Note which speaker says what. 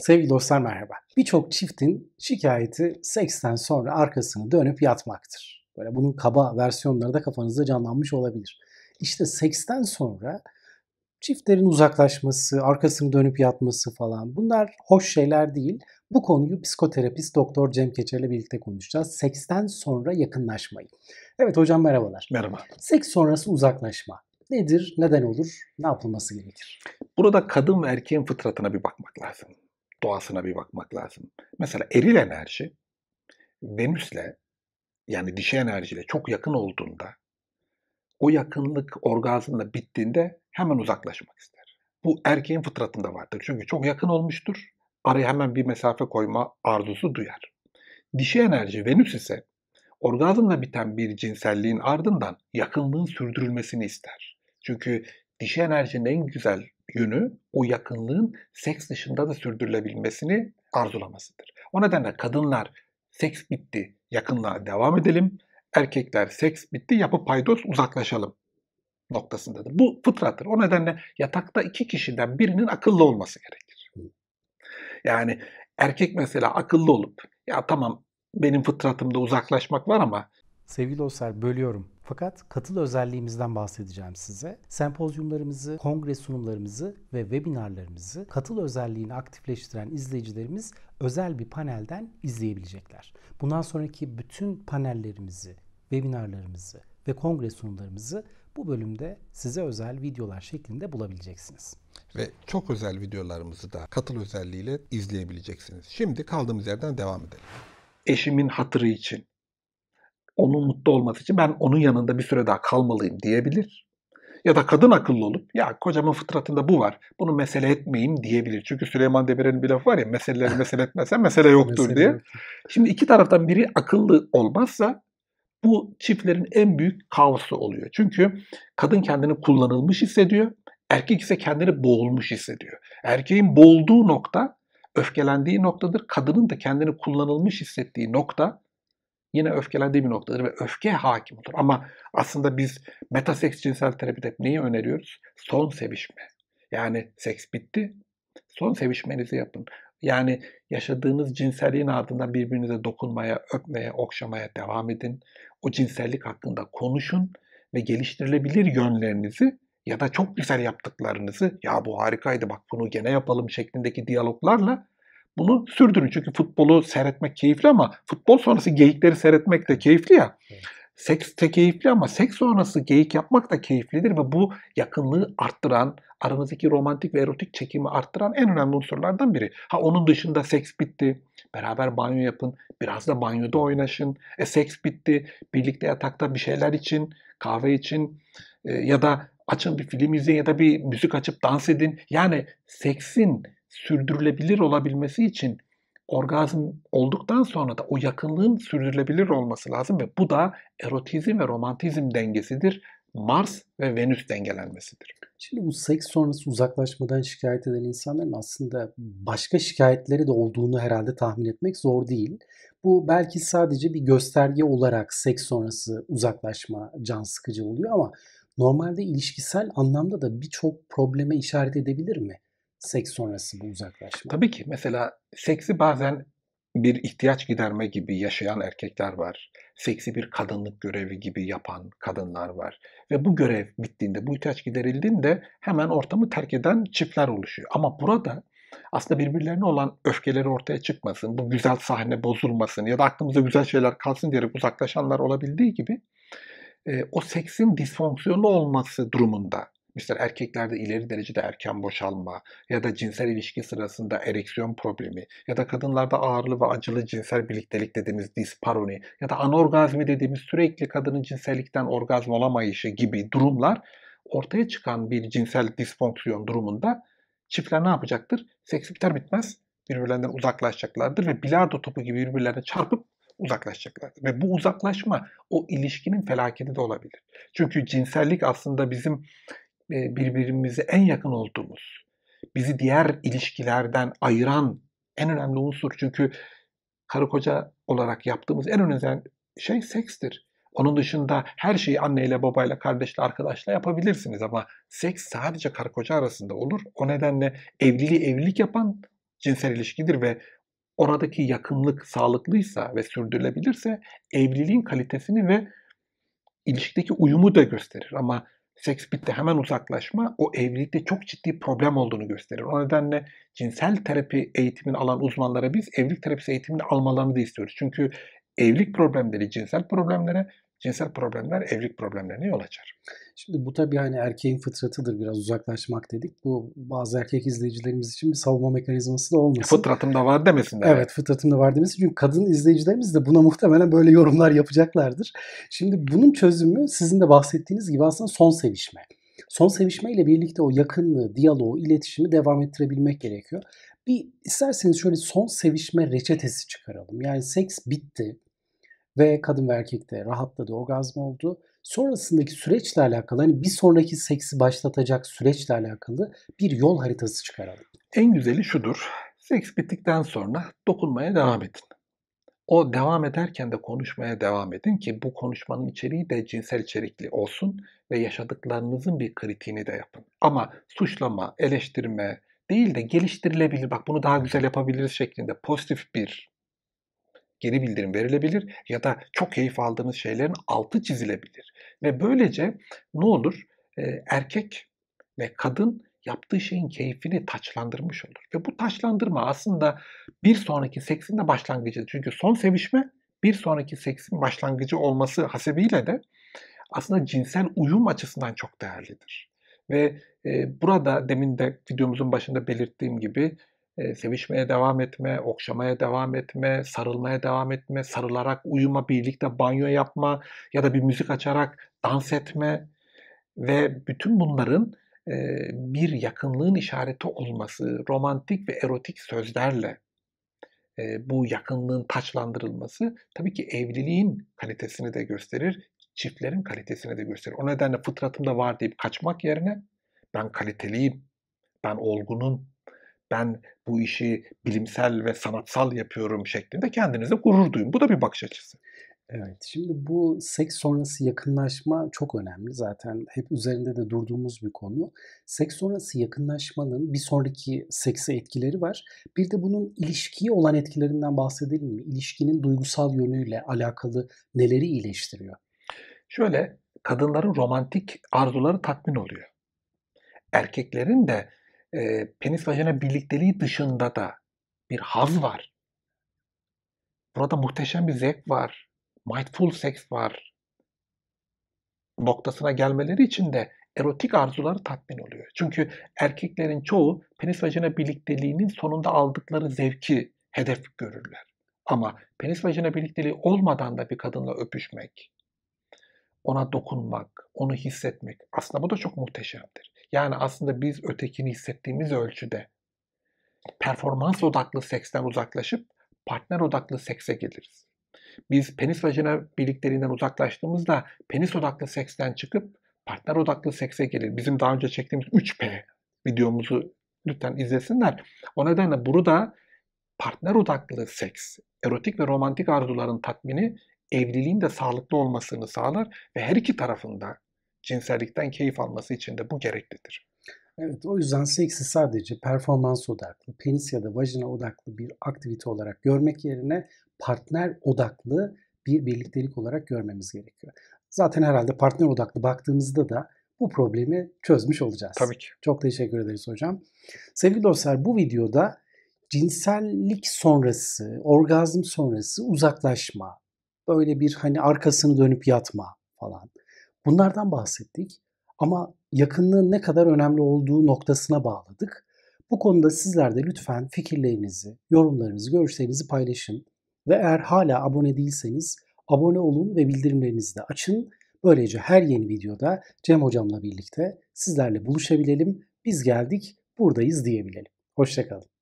Speaker 1: Sevgili dostlar merhaba. Birçok çiftin şikayeti seksten sonra arkasını dönüp yatmaktır. Böyle bunun kaba versiyonları da kafanızda canlanmış olabilir. İşte seksten sonra çiftlerin uzaklaşması, arkasını dönüp yatması falan bunlar hoş şeyler değil. Bu konuyu psikoterapist Doktor Cem Keçer'le birlikte konuşacağız. Seksten sonra yakınlaşmayı. Evet hocam merhabalar. Merhaba. Seks sonrası uzaklaşma nedir, neden olur, ne yapılması gerekir?
Speaker 2: Burada kadın ve erkeğin fıtratına bir bakmak lazım doğasına bir bakmak lazım. Mesela eril enerji Venüs'le yani dişi enerjiyle çok yakın olduğunda o yakınlık orgazmla bittiğinde hemen uzaklaşmak ister. Bu erkeğin fıtratında vardır. Çünkü çok yakın olmuştur. Araya hemen bir mesafe koyma arzusu duyar. Dişi enerji Venüs ise orgazmla biten bir cinselliğin ardından yakınlığın sürdürülmesini ister. Çünkü dişi enerjinin en güzel yönü o yakınlığın seks dışında da sürdürülebilmesini arzulamasıdır. O nedenle kadınlar seks bitti, yakınlığa devam edelim. Erkekler seks bitti, yapı paydos uzaklaşalım noktasındadır. Bu fıtrattır. O nedenle yatakta iki kişiden birinin akıllı olması gerekir.
Speaker 1: Yani erkek mesela akıllı olup ya tamam benim fıtratımda uzaklaşmak var ama Sevgili Oser bölüyorum. Fakat katıl özelliğimizden bahsedeceğim size. Sempozyumlarımızı, kongre sunumlarımızı ve webinarlarımızı katıl özelliğini aktifleştiren izleyicilerimiz özel bir panelden izleyebilecekler. Bundan sonraki bütün panellerimizi, webinarlarımızı ve kongre sunumlarımızı bu bölümde size özel videolar şeklinde bulabileceksiniz.
Speaker 2: Ve çok özel videolarımızı da katıl özelliğiyle izleyebileceksiniz. Şimdi kaldığımız yerden devam edelim. Eşimin hatırı için onun mutlu olması için ben onun yanında bir süre daha kalmalıyım diyebilir. Ya da kadın akıllı olup ya kocamın fıtratında bu var. Bunu mesele etmeyeyim diyebilir. Çünkü Süleyman Demirel'in bir lafı var ya meseleleri mesele etmezsen mesele yoktur mesele diye. Yok. Şimdi iki taraftan biri akıllı olmazsa bu çiftlerin en büyük kaosu oluyor. Çünkü kadın kendini kullanılmış hissediyor. Erkek ise kendini boğulmuş hissediyor. Erkeğin boğulduğu nokta, öfkelendiği noktadır. Kadının da kendini kullanılmış hissettiği nokta yine öfkelendiği bir noktadır ve öfke hakim olur. Ama aslında biz metaseks cinsel terapide neyi öneriyoruz? Son sevişme. Yani seks bitti. Son sevişmenizi yapın. Yani yaşadığınız cinselliğin ardından birbirinize dokunmaya, öpmeye, okşamaya devam edin. O cinsellik hakkında konuşun ve geliştirilebilir yönlerinizi ya da çok güzel yaptıklarınızı ya bu harikaydı bak bunu gene yapalım şeklindeki diyaloglarla bunu sürdürün. Çünkü futbolu seyretmek keyifli ama futbol sonrası geyikleri seyretmek de keyifli ya. Seks de keyifli ama seks sonrası geyik yapmak da keyiflidir ve bu yakınlığı arttıran, aranızdaki romantik ve erotik çekimi arttıran en önemli unsurlardan biri. Ha onun dışında seks bitti, beraber banyo yapın, biraz da banyoda oynaşın. E seks bitti, birlikte yatakta bir şeyler için, kahve için e, ya da açın bir film izleyin ya da bir müzik açıp dans edin. Yani seksin sürdürülebilir olabilmesi için orgazm olduktan sonra da o yakınlığın sürdürülebilir olması lazım ve bu da erotizm ve romantizm dengesidir. Mars ve Venüs dengelenmesidir.
Speaker 1: Şimdi bu seks sonrası uzaklaşmadan şikayet eden insanların aslında başka şikayetleri de olduğunu herhalde tahmin etmek zor değil. Bu belki sadece bir gösterge olarak seks sonrası uzaklaşma can sıkıcı oluyor ama normalde ilişkisel anlamda da birçok probleme işaret edebilir mi? seks sonrası bu uzaklaşma? Tabii ki.
Speaker 2: Mesela seksi bazen bir ihtiyaç giderme gibi yaşayan erkekler var. Seksi bir kadınlık görevi gibi yapan kadınlar var. Ve bu görev bittiğinde, bu ihtiyaç giderildiğinde hemen ortamı terk eden çiftler oluşuyor. Ama burada aslında birbirlerine olan öfkeleri ortaya çıkmasın, bu güzel sahne bozulmasın ya da aklımıza güzel şeyler kalsın diyerek uzaklaşanlar olabildiği gibi o seksin disfonksiyonlu olması durumunda Mesela erkeklerde ileri derecede erken boşalma ya da cinsel ilişki sırasında ereksiyon problemi ya da kadınlarda ağırlı ve acılı cinsel birliktelik dediğimiz disparoni ya da anorgazmi dediğimiz sürekli kadının cinsellikten orgazm olamayışı gibi durumlar ortaya çıkan bir cinsel disfonksiyon durumunda çiftler ne yapacaktır? Seks biter bitmez birbirlerinden uzaklaşacaklardır ve bilardo topu gibi birbirlerine çarpıp uzaklaşacaklardır. Ve bu uzaklaşma o ilişkinin felaketi de olabilir. Çünkü cinsellik aslında bizim e, birbirimize en yakın olduğumuz, bizi diğer ilişkilerden ayıran en önemli unsur. Çünkü karı koca olarak yaptığımız en önemli şey sekstir. Onun dışında her şeyi anneyle, babayla, kardeşle, arkadaşla yapabilirsiniz ama seks sadece karı koca arasında olur. O nedenle evliliği evlilik yapan cinsel ilişkidir ve oradaki yakınlık sağlıklıysa ve sürdürülebilirse evliliğin kalitesini ve ilişkideki uyumu da gösterir. Ama seks bitti hemen uzaklaşma o evlilikte çok ciddi problem olduğunu gösterir. O nedenle cinsel terapi eğitimini alan uzmanlara biz evlilik terapisi eğitimini almalarını da istiyoruz. Çünkü evlilik problemleri cinsel problemlere, cinsel problemler evlilik problemlerine yol açar.
Speaker 1: Şimdi bu tabii hani erkeğin fıtratıdır biraz uzaklaşmak dedik. Bu bazı erkek izleyicilerimiz için bir savunma mekanizması da olmasın. Fıtratım
Speaker 2: da var demesinler. Evet
Speaker 1: fıtratım da var demesin. Çünkü kadın izleyicilerimiz de buna muhtemelen böyle yorumlar yapacaklardır. Şimdi bunun çözümü sizin de bahsettiğiniz gibi aslında son sevişme. Son sevişmeyle birlikte o yakınlığı, diyaloğu, iletişimi devam ettirebilmek gerekiyor. Bir isterseniz şöyle son sevişme reçetesi çıkaralım. Yani seks bitti ve kadın ve erkek de rahatladı, orgazm oldu. Sonrasındaki süreçle alakalı hani bir sonraki seksi başlatacak süreçle alakalı bir yol haritası çıkaralım. En güzeli şudur. Seks
Speaker 2: bittikten sonra dokunmaya devam edin. O devam ederken de konuşmaya devam edin ki bu konuşmanın içeriği de cinsel içerikli olsun ve yaşadıklarınızın bir kritiğini de yapın. Ama suçlama, eleştirme değil de geliştirilebilir, bak bunu daha güzel yapabiliriz şeklinde pozitif bir geri bildirim verilebilir ya da çok keyif aldığımız şeylerin altı çizilebilir. Ve böylece ne olur? E, erkek ve kadın yaptığı şeyin keyfini taçlandırmış olur. Ve bu taçlandırma aslında bir sonraki seksin de başlangıcı. Çünkü son sevişme bir sonraki seksin başlangıcı olması hasebiyle de aslında cinsel uyum açısından çok değerlidir. Ve e, burada demin de videomuzun başında belirttiğim gibi e, sevişmeye devam etme, okşamaya devam etme, sarılmaya devam etme, sarılarak uyuma, birlikte banyo yapma ya da bir müzik açarak dans etme ve bütün bunların e, bir yakınlığın işareti olması, romantik ve erotik sözlerle e, bu yakınlığın taçlandırılması tabii ki evliliğin kalitesini de gösterir, çiftlerin kalitesini de gösterir. O nedenle fıtratımda var deyip kaçmak yerine ben kaliteliyim, ben olgunun, ben bu işi bilimsel ve sanatsal yapıyorum şeklinde kendinize gurur duyun. Bu da bir bakış açısı.
Speaker 1: Evet, şimdi bu seks sonrası yakınlaşma çok önemli. Zaten hep üzerinde de durduğumuz bir konu. Seks sonrası yakınlaşmanın bir sonraki seksi etkileri var. Bir de bunun ilişkiye olan etkilerinden bahsedelim mi? İlişkinin duygusal yönüyle alakalı neleri iyileştiriyor? Şöyle, kadınların romantik arzuları tatmin oluyor.
Speaker 2: Erkeklerin de e, penis vajina birlikteliği dışında da bir haz var. Burada muhteşem bir zevk var. Mindful seks var. Noktasına gelmeleri için de erotik arzuları tatmin oluyor. Çünkü erkeklerin çoğu penis vajina birlikteliğinin sonunda aldıkları zevki hedef görürler. Ama penis vajina birlikteliği olmadan da bir kadınla öpüşmek, ona dokunmak, onu hissetmek aslında bu da çok muhteşemdir. Yani aslında biz ötekini hissettiğimiz ölçüde performans odaklı seksten uzaklaşıp partner odaklı sekse geliriz. Biz penis vajina birliklerinden uzaklaştığımızda penis odaklı seksten çıkıp partner odaklı sekse gelir. Bizim daha önce çektiğimiz 3P videomuzu lütfen izlesinler. O nedenle burada partner odaklı seks, erotik ve romantik arzuların tatmini evliliğin de sağlıklı olmasını sağlar ve her iki tarafında cinsellikten keyif alması için de bu gereklidir.
Speaker 1: Evet o yüzden seksi sadece performans odaklı, penis ya da vajina odaklı bir aktivite olarak görmek yerine partner odaklı bir birliktelik olarak görmemiz gerekiyor. Zaten herhalde partner odaklı baktığımızda da bu problemi çözmüş olacağız. Tabii ki. Çok teşekkür ederiz hocam. Sevgili dostlar bu videoda cinsellik sonrası, orgazm sonrası uzaklaşma, böyle bir hani arkasını dönüp yatma falan Bunlardan bahsettik ama yakınlığın ne kadar önemli olduğu noktasına bağladık. Bu konuda sizler de lütfen fikirlerinizi, yorumlarınızı, görüşlerinizi paylaşın. Ve eğer hala abone değilseniz abone olun ve bildirimlerinizi de açın. Böylece her yeni videoda Cem Hocam'la birlikte sizlerle buluşabilelim, biz geldik, buradayız diyebilelim. Hoşçakalın.